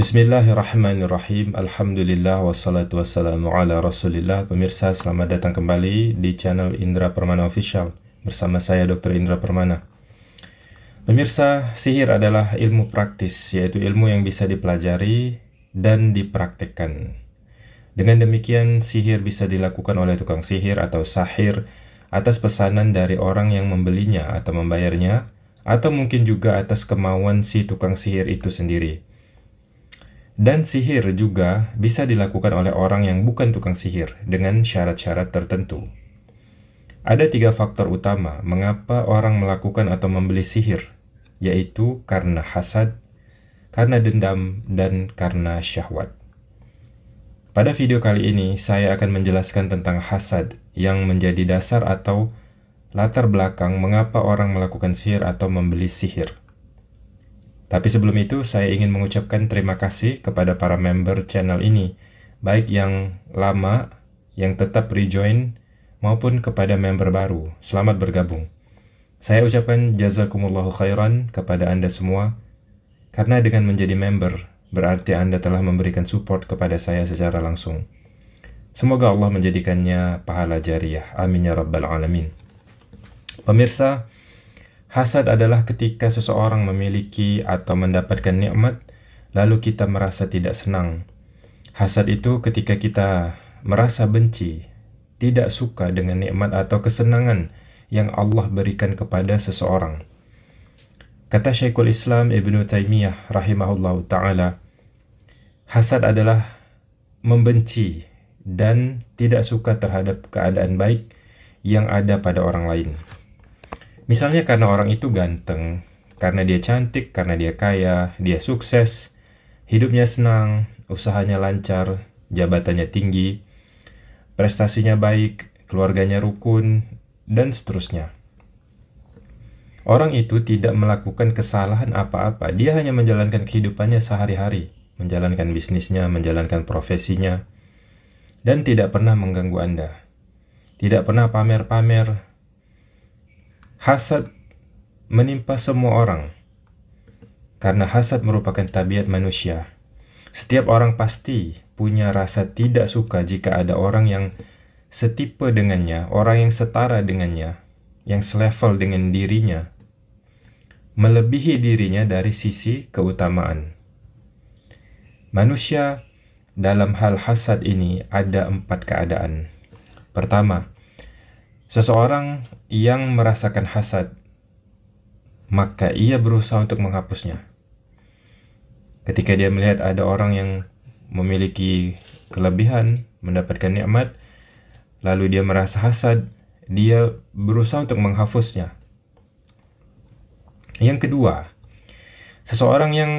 Bismillahirrahmanirrahim. Alhamdulillah wassalatu wassalamu ala Rasulillah. Pemirsa, selamat datang kembali di channel Indra Permana Official bersama saya Dr. Indra Permana. Pemirsa, sihir adalah ilmu praktis, yaitu ilmu yang bisa dipelajari dan dipraktekkan. Dengan demikian, sihir bisa dilakukan oleh tukang sihir atau sahir atas pesanan dari orang yang membelinya atau membayarnya, atau mungkin juga atas kemauan si tukang sihir itu sendiri. Dan sihir juga bisa dilakukan oleh orang yang bukan tukang sihir dengan syarat-syarat tertentu. Ada tiga faktor utama mengapa orang melakukan atau membeli sihir, yaitu karena hasad, karena dendam, dan karena syahwat. Pada video kali ini, saya akan menjelaskan tentang hasad yang menjadi dasar atau latar belakang mengapa orang melakukan sihir atau membeli sihir. Tapi sebelum itu, saya ingin mengucapkan terima kasih kepada para member channel ini, baik yang lama, yang tetap rejoin, maupun kepada member baru. Selamat bergabung. Saya ucapkan jazakumullahu khairan kepada Anda semua, karena dengan menjadi member, berarti Anda telah memberikan support kepada saya secara langsung. Semoga Allah menjadikannya pahala jariah. Amin ya rabbal alamin. Pemirsa, Hasad adalah ketika seseorang memiliki atau mendapatkan nikmat, lalu kita merasa tidak senang. Hasad itu ketika kita merasa benci, tidak suka dengan nikmat atau kesenangan yang Allah berikan kepada seseorang. Kata Syekhul Islam Ibn Taymiyah rahimahullah ta'ala, hasad adalah membenci dan tidak suka terhadap keadaan baik yang ada pada orang lain. Misalnya karena orang itu ganteng, karena dia cantik, karena dia kaya, dia sukses, hidupnya senang, usahanya lancar, jabatannya tinggi, prestasinya baik, keluarganya rukun, dan seterusnya. Orang itu tidak melakukan kesalahan apa-apa, dia hanya menjalankan kehidupannya sehari-hari, menjalankan bisnisnya, menjalankan profesinya, dan tidak pernah mengganggu Anda. Tidak pernah pamer-pamer, Hasad menimpa semua orang. Karena hasad merupakan tabiat manusia. Setiap orang pasti punya rasa tidak suka jika ada orang yang setipe dengannya, orang yang setara dengannya, yang selevel dengan dirinya, melebihi dirinya dari sisi keutamaan. Manusia dalam hal hasad ini ada empat keadaan. Pertama, Seseorang yang merasakan hasad, maka ia berusaha untuk menghapusnya. Ketika dia melihat ada orang yang memiliki kelebihan, mendapatkan nikmat, lalu dia merasa hasad, dia berusaha untuk menghapusnya. Yang kedua, seseorang yang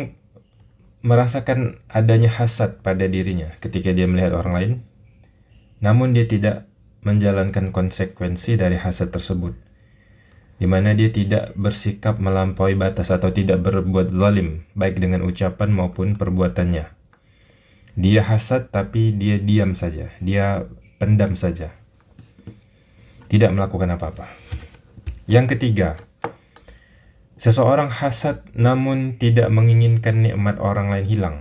merasakan adanya hasad pada dirinya ketika dia melihat orang lain, namun dia tidak menjalankan konsekuensi dari hasad tersebut, di mana dia tidak bersikap melampaui batas atau tidak berbuat zalim, baik dengan ucapan maupun perbuatannya. Dia hasad tapi dia diam saja, dia pendam saja. Tidak melakukan apa-apa. Yang ketiga, seseorang hasad namun tidak menginginkan nikmat orang lain hilang.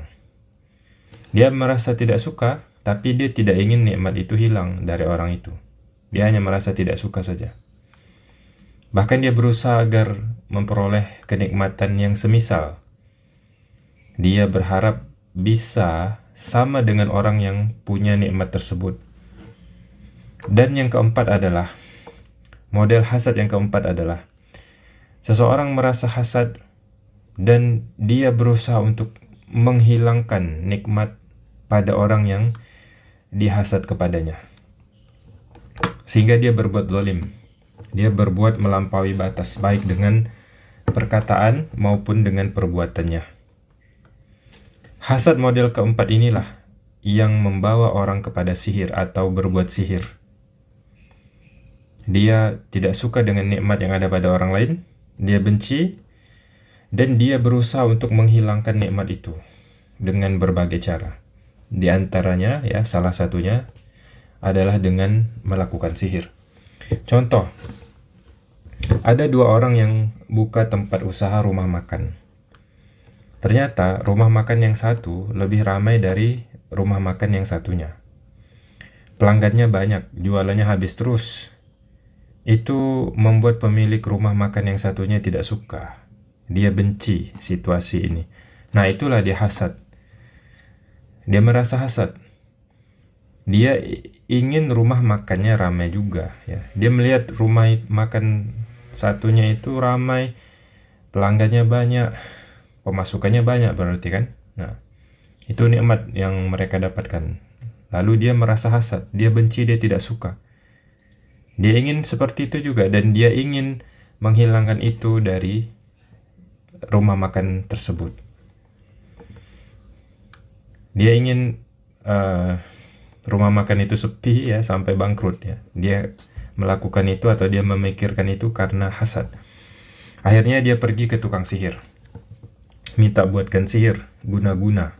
Dia merasa tidak suka tapi dia tidak ingin nikmat itu hilang dari orang itu. Dia hanya merasa tidak suka saja. Bahkan dia berusaha agar memperoleh kenikmatan yang semisal. Dia berharap bisa sama dengan orang yang punya nikmat tersebut. Dan yang keempat adalah model hasad yang keempat adalah seseorang merasa hasad dan dia berusaha untuk menghilangkan nikmat pada orang yang dihasad kepadanya. Sehingga dia berbuat zalim. Dia berbuat melampaui batas baik dengan perkataan maupun dengan perbuatannya. Hasad model keempat inilah yang membawa orang kepada sihir atau berbuat sihir. Dia tidak suka dengan nikmat yang ada pada orang lain, dia benci, dan dia berusaha untuk menghilangkan nikmat itu dengan berbagai cara. Di antaranya ya salah satunya adalah dengan melakukan sihir. Contoh, ada dua orang yang buka tempat usaha rumah makan. Ternyata rumah makan yang satu lebih ramai dari rumah makan yang satunya. Pelanggannya banyak, jualannya habis terus. Itu membuat pemilik rumah makan yang satunya tidak suka. Dia benci situasi ini. Nah, itulah dia hasad. Dia merasa hasad. Dia ingin rumah makannya ramai juga ya. Dia melihat rumah makan satunya itu ramai, pelanggannya banyak, pemasukannya banyak berarti kan. Nah, itu nikmat yang mereka dapatkan. Lalu dia merasa hasad, dia benci, dia tidak suka. Dia ingin seperti itu juga dan dia ingin menghilangkan itu dari rumah makan tersebut dia ingin uh, rumah makan itu sepi ya sampai bangkrut ya dia melakukan itu atau dia memikirkan itu karena hasad akhirnya dia pergi ke tukang sihir minta buatkan sihir guna-guna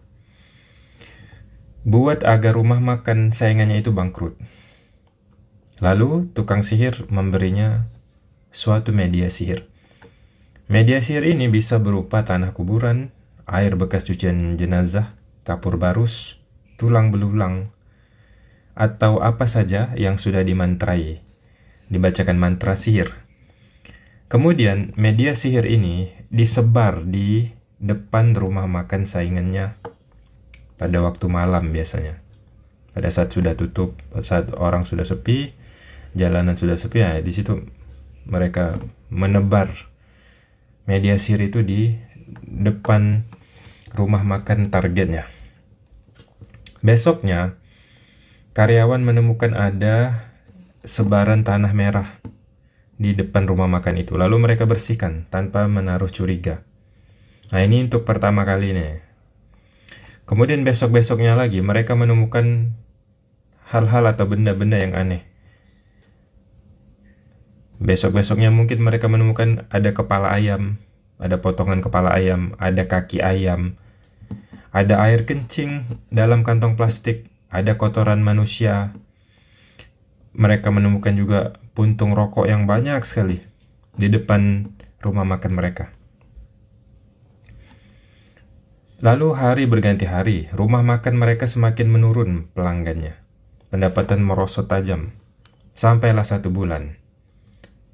buat agar rumah makan saingannya itu bangkrut lalu tukang sihir memberinya suatu media sihir media sihir ini bisa berupa tanah kuburan air bekas cucian jenazah kapur barus, tulang belulang, atau apa saja yang sudah dimantrai. Dibacakan mantra sihir. Kemudian media sihir ini disebar di depan rumah makan saingannya pada waktu malam biasanya. Pada saat sudah tutup, saat orang sudah sepi, jalanan sudah sepi, ya di situ mereka menebar media sihir itu di depan rumah makan targetnya. Besoknya, karyawan menemukan ada sebaran tanah merah di depan rumah makan itu. Lalu mereka bersihkan tanpa menaruh curiga. Nah ini untuk pertama kali nih. Kemudian besok-besoknya lagi mereka menemukan hal-hal atau benda-benda yang aneh. Besok-besoknya mungkin mereka menemukan ada kepala ayam, ada potongan kepala ayam, ada kaki ayam, ada air kencing dalam kantong plastik, ada kotoran manusia. Mereka menemukan juga puntung rokok yang banyak sekali di depan rumah makan mereka. Lalu hari berganti hari, rumah makan mereka semakin menurun pelanggannya. Pendapatan merosot tajam. Sampailah satu bulan.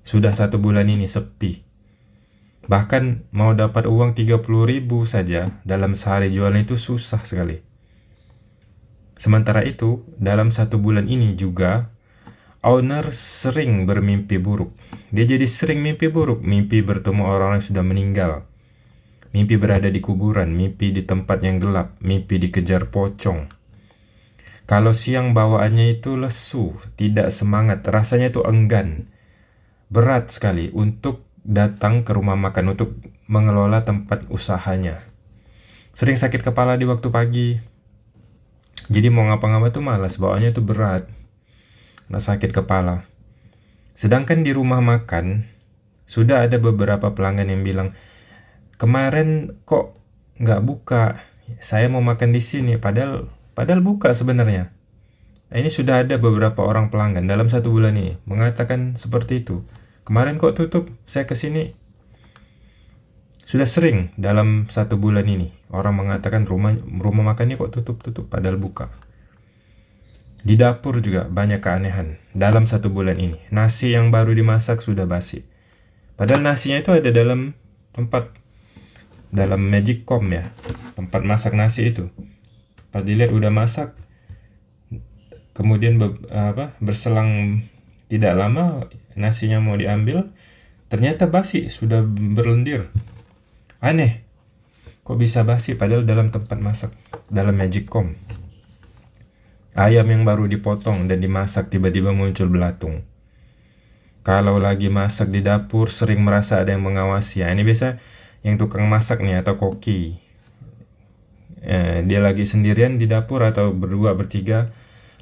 Sudah satu bulan ini sepi. Bahkan mau dapat uang 30 ribu saja dalam sehari jualan itu susah sekali. Sementara itu, dalam satu bulan ini juga, owner sering bermimpi buruk. Dia jadi sering mimpi buruk, mimpi bertemu orang yang sudah meninggal. Mimpi berada di kuburan, mimpi di tempat yang gelap, mimpi dikejar pocong. Kalau siang bawaannya itu lesu, tidak semangat, rasanya itu enggan. Berat sekali untuk datang ke rumah makan untuk mengelola tempat usahanya. Sering sakit kepala di waktu pagi. Jadi mau ngapa-ngapa tuh malas, bawaannya tuh berat. Nah sakit kepala. Sedangkan di rumah makan, sudah ada beberapa pelanggan yang bilang, kemarin kok nggak buka, saya mau makan di sini, padahal padahal buka sebenarnya. Nah, ini sudah ada beberapa orang pelanggan dalam satu bulan ini mengatakan seperti itu. Kemarin kok tutup, saya kesini. Sudah sering dalam satu bulan ini, orang mengatakan rumah, rumah makannya kok tutup-tutup padahal buka. Di dapur juga banyak keanehan dalam satu bulan ini. Nasi yang baru dimasak sudah basi. Padahal nasinya itu ada dalam tempat dalam magic com ya tempat masak nasi itu pas dilihat udah masak kemudian be, apa berselang tidak lama nasinya mau diambil, ternyata basi, sudah berlendir. Aneh, kok bisa basi padahal dalam tempat masak, dalam magic com. Ayam yang baru dipotong dan dimasak tiba-tiba muncul belatung. Kalau lagi masak di dapur sering merasa ada yang mengawasi. Ya, ini biasa yang tukang masak nih atau koki. Eh, dia lagi sendirian di dapur atau berdua bertiga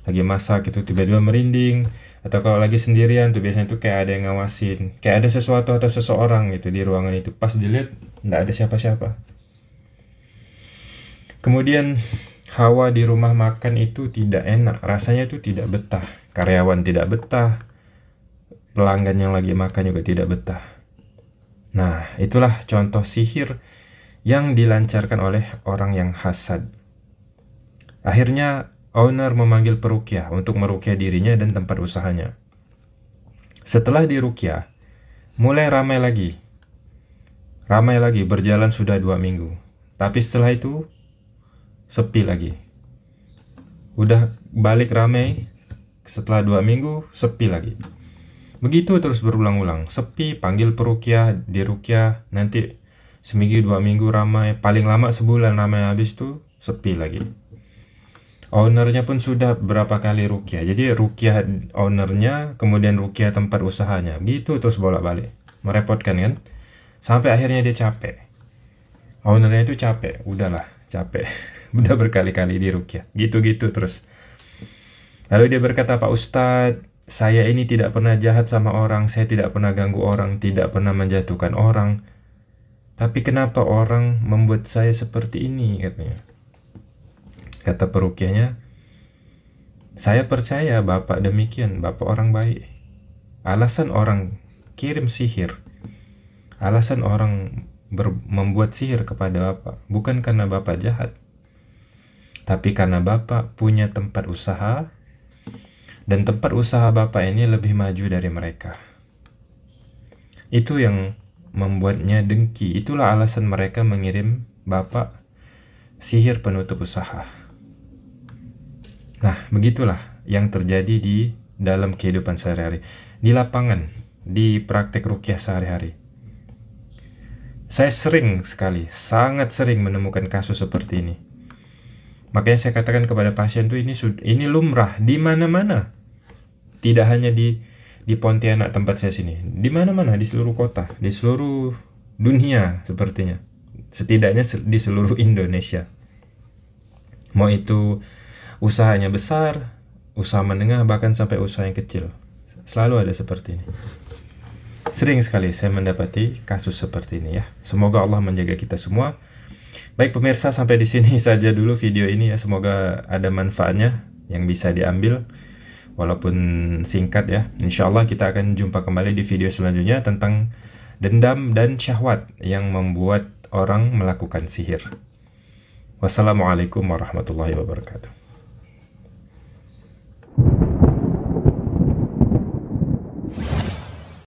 lagi masak itu tiba-tiba merinding atau kalau lagi sendirian tuh biasanya tuh kayak ada yang ngawasin kayak ada sesuatu atau seseorang gitu di ruangan itu pas dilihat nggak ada siapa-siapa kemudian hawa di rumah makan itu tidak enak rasanya itu tidak betah karyawan tidak betah pelanggan yang lagi makan juga tidak betah nah itulah contoh sihir yang dilancarkan oleh orang yang hasad akhirnya Owner memanggil perukiah untuk merukiah dirinya dan tempat usahanya. Setelah dirukiah, mulai ramai lagi. Ramai lagi berjalan sudah dua minggu. Tapi setelah itu, sepi lagi. Udah balik ramai, setelah dua minggu, sepi lagi. Begitu terus berulang-ulang. Sepi, panggil perukiah, dirukiah, nanti seminggu dua minggu ramai. Paling lama sebulan ramai habis itu, sepi lagi ownernya pun sudah berapa kali rukiah jadi rukiah ownernya kemudian rukiah tempat usahanya gitu terus bolak-balik merepotkan kan sampai akhirnya dia capek ownernya itu capek udahlah capek udah berkali-kali di rukiah gitu-gitu terus lalu dia berkata Pak Ustadz saya ini tidak pernah jahat sama orang, saya tidak pernah ganggu orang, tidak pernah menjatuhkan orang. Tapi kenapa orang membuat saya seperti ini katanya? Kata perukiahnya, saya percaya Bapak demikian, Bapak orang baik. Alasan orang kirim sihir, alasan orang ber- membuat sihir kepada Bapak, bukan karena Bapak jahat, tapi karena Bapak punya tempat usaha, dan tempat usaha Bapak ini lebih maju dari mereka. Itu yang membuatnya dengki, itulah alasan mereka mengirim Bapak sihir penutup usaha. Nah, begitulah yang terjadi di dalam kehidupan sehari-hari, di lapangan, di praktek rukyah sehari-hari. Saya sering sekali, sangat sering menemukan kasus seperti ini. Makanya saya katakan kepada pasien tuh ini ini lumrah di mana-mana. Tidak hanya di di Pontianak tempat saya sini, di mana-mana di seluruh kota, di seluruh dunia sepertinya. Setidaknya di seluruh Indonesia. Mau itu usahanya besar, usaha menengah, bahkan sampai usaha yang kecil. Selalu ada seperti ini. Sering sekali saya mendapati kasus seperti ini ya. Semoga Allah menjaga kita semua. Baik pemirsa, sampai di sini saja dulu video ini ya. Semoga ada manfaatnya yang bisa diambil walaupun singkat ya. Insya Allah kita akan jumpa kembali di video selanjutnya tentang dendam dan syahwat yang membuat orang melakukan sihir. Wassalamualaikum warahmatullahi wabarakatuh.